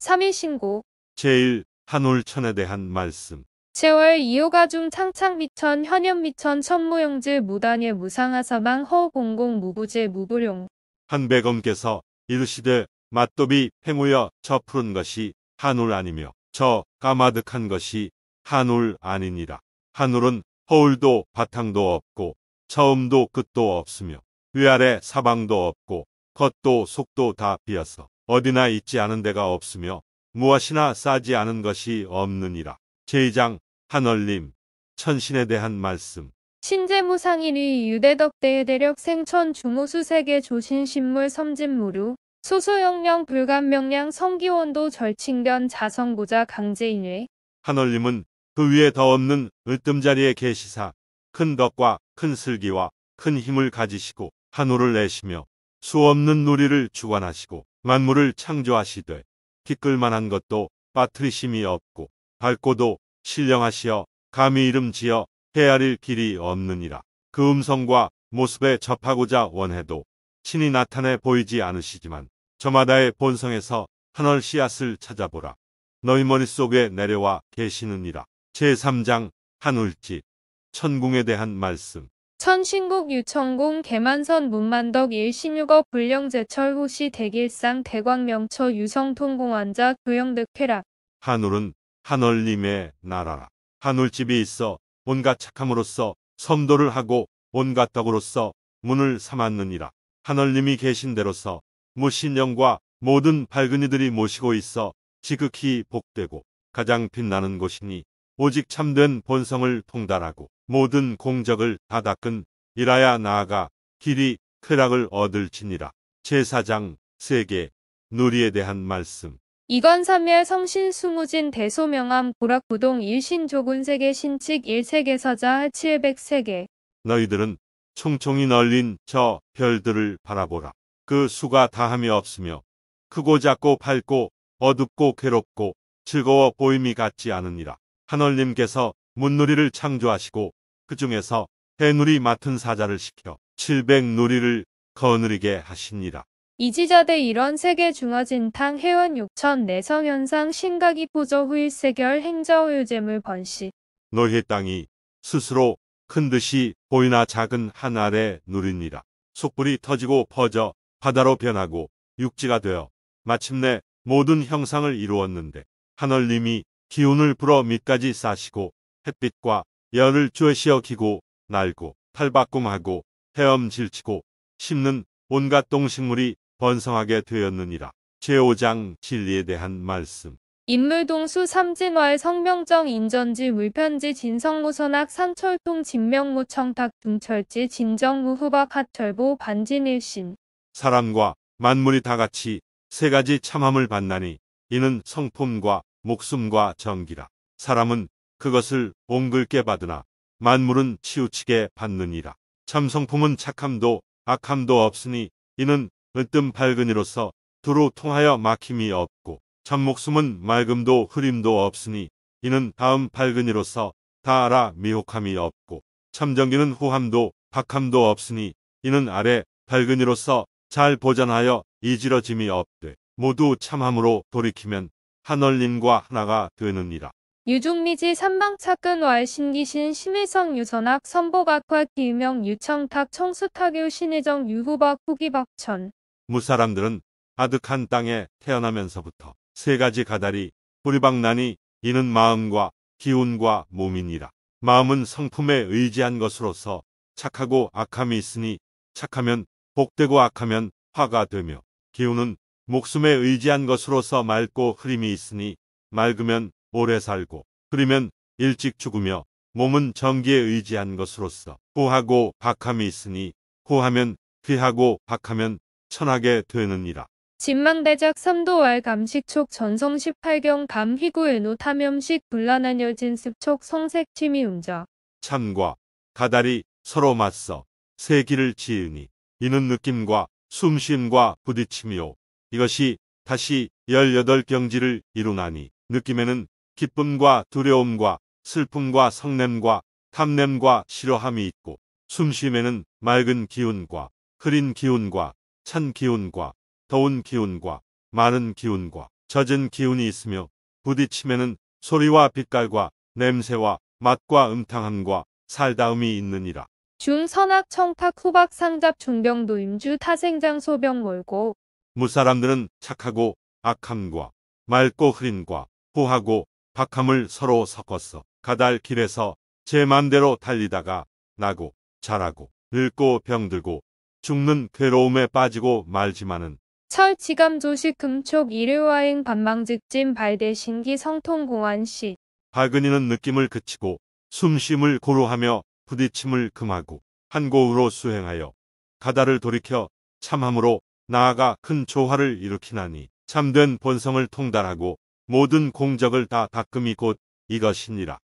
3일 신고 제1 한올천에 대한 말씀 제월 2호가 중 창창 미천 현현 미천 천무용질 무단예 무상하사망 허공공 무부제 무불용 한백엄께서 이르시되 맛도비 팽우여 저 푸른 것이 한올 아니며 저 까마득한 것이 한올 아니니라 한올은 허울도 바탕도 없고 처음도 끝도 없으며 위아래 사방도 없고 겉도 속도 다 비어서 어디나 있지 않은 데가 없으며 무엇이나 싸지 않은 것이 없느니라. 제2장 한얼림 천신에 대한 말씀 신제무상 인위 유대덕대의 대력생 천주무수 세계 조신신물 섬진무루 소소영령 불감명량 성기원도 절친견 자성보자 강제인회 한얼림은 그 위에 더 없는 으뜸자리에 계시사 큰 덕과 큰 슬기와 큰 힘을 가지시고 한호를 내시며 수 없는 놀이를 주관하시고 만물을 창조하시되 기끌만한 것도 빠뜨리심이 없고 밝고도 신령하시어 감히 이름 지어 헤아릴 길이 없느니라. 그 음성과 모습에 접하고자 원해도 신이 나타내 보이지 않으시지만 저마다의 본성에서 하늘 씨앗을 찾아보라. 너희 머릿속에 내려와 계시느니라. 제3장 한울지 천궁에 대한 말씀 천신국 유천궁 개만선 문만덕 일신유거 불령제철 호시 대길상 대광명처 유성통공환자 조영득 쾌락 한울은 한월님의 나라 한울집이 있어 온갖 착함으로써 섬도를 하고 온갖 덕으로써 문을 삼았느니라 한월님이 계신 대로서 무신령과 모든 밝은 이들이 모시고 있어 지극히 복되고 가장 빛나는 곳이니 오직 참된 본성을 통달하고 모든 공적을 다 닦은 이라야 나아가 길이 쾌락을 얻을지니라. 제사장 세계 누리에 대한 말씀 이관삼멸 성신 수무진 대소명함 보락부동 일신조군 세계 신칙 일세계 서자 700세계 너희들은 총총히 널린 저 별들을 바라보라. 그 수가 다함이 없으며 크고 작고 밝고 어둡고 괴롭고 즐거워 보임이 같지 않으니라. 하늘님께서 문누리를 창조하시고 그 중에서 해누리 맡은 사자를 시켜 700누리를 거느리게 하시니라. 이지자대 이런 세계 중화진탕 해원 6천 내성현상 신각이 포저 후일세결 행자호유재물 번시 너희 땅이 스스로 큰 듯이 보이나 작은 한 알에 누리니라. 숯불이 터지고 퍼져 바다로 변하고 육지가 되어 마침내 모든 형상을 이루었는데 하늘님이 기운을 불어 밑까지 싸시고 햇빛과 열을 쭈시어키고 날고 팔바꿈하고 헤엄질치고 심는 온갖 동식물이 번성하게 되었느니라. 제5장 진리에 대한 말씀 인물동수 삼진월 성명정 인전지 물편지 진성무선학 산철통 진명무청탁 중철지 진정무 후박 하철보 반진일신 사람과 만물이 다같이 세 가지 참함을 받나니 이는 성품과 목숨과 정기라 사람은 그것을 옹글게 받으나 만물은 치우치게 받느니라. 참성품은 착함도 악함도 없으니 이는 으뜸 밝은이로서 두루 통하여 막힘이 없고 참목숨은 맑음도 흐림도 없으니 이는 다음 밝은이로서 다 알아 미혹함이 없고 참정기는 후함도 박함도 없으니 이는 아래 밝은이로서 잘 보전하여 이지러짐이 없되 모두 참함으로 돌이키면 한얼림과 하나가 되느니라. 유중미지 삼방차근 왈신기신 심혜성 유선학 선보각화 기유명 유청탁 청수탁유 신혜정 유구박 후기박천 무사람들은 아득한 땅에 태어나면서부터 세 가지 가다리 뿌리박난이 이는 마음과 기운과 몸이니라. 마음은 성품에 의지한 것으로서 착하고 악함이 있으니 착하면 복되고 악하면 화가 되며 기운은 목숨에 의지한 것으로서 맑고 흐림이 있으니 맑으면 오래 살고 그리면 일찍 죽으며 몸은 정기에 의지한 것으로서 후하고 박함이 있으니 후하면 귀하고 박하면 천하게 되느니라. 진망대작 삼도왈 감식촉 전성 18경 감휘구에노 탐염식 불란한 여진습촉 성색취미 운자 참과 가다리 서로 맞서 세 길을 지으니 이는 느낌과 숨쉼과 부딪힘이요 이것이 다시 18경지를 이루나니 느낌에는 기쁨과 두려움과 슬픔과 성냄과 탐냄과 싫어함이 있고 숨쉼에는 맑은 기운과 흐린 기운과 찬 기운과 더운 기운과 많은 기운과 젖은 기운이 있으며 부딪힘에는 소리와 빛깔과 냄새와 맛과 음탕함과 살다움이 있느니라. 중선악 청탁 후박 상잡 중병도 임주 타생장 소병 몰고 무사람들은 착하고 악함과 맑고 흐린과 호하고 박함을 서로 섞었어. 가달 길에서 제 맘대로 달리다가 나고 자라고 늙고 병들고 죽는 괴로움에 빠지고 말지만은 철지감 조식 금촉 일요화행 반망직진 발대 신기 성통공안시 박은이는 느낌을 그치고 숨쉼을 고루하며 부딪힘을 금하고 한고우로 수행하여 가다를 돌이켜 참함으로 나아가 큰 조화를 일으키나니 참된 본성을 통달하고 모든 공적을 다 닦음이 곧 이것이니라.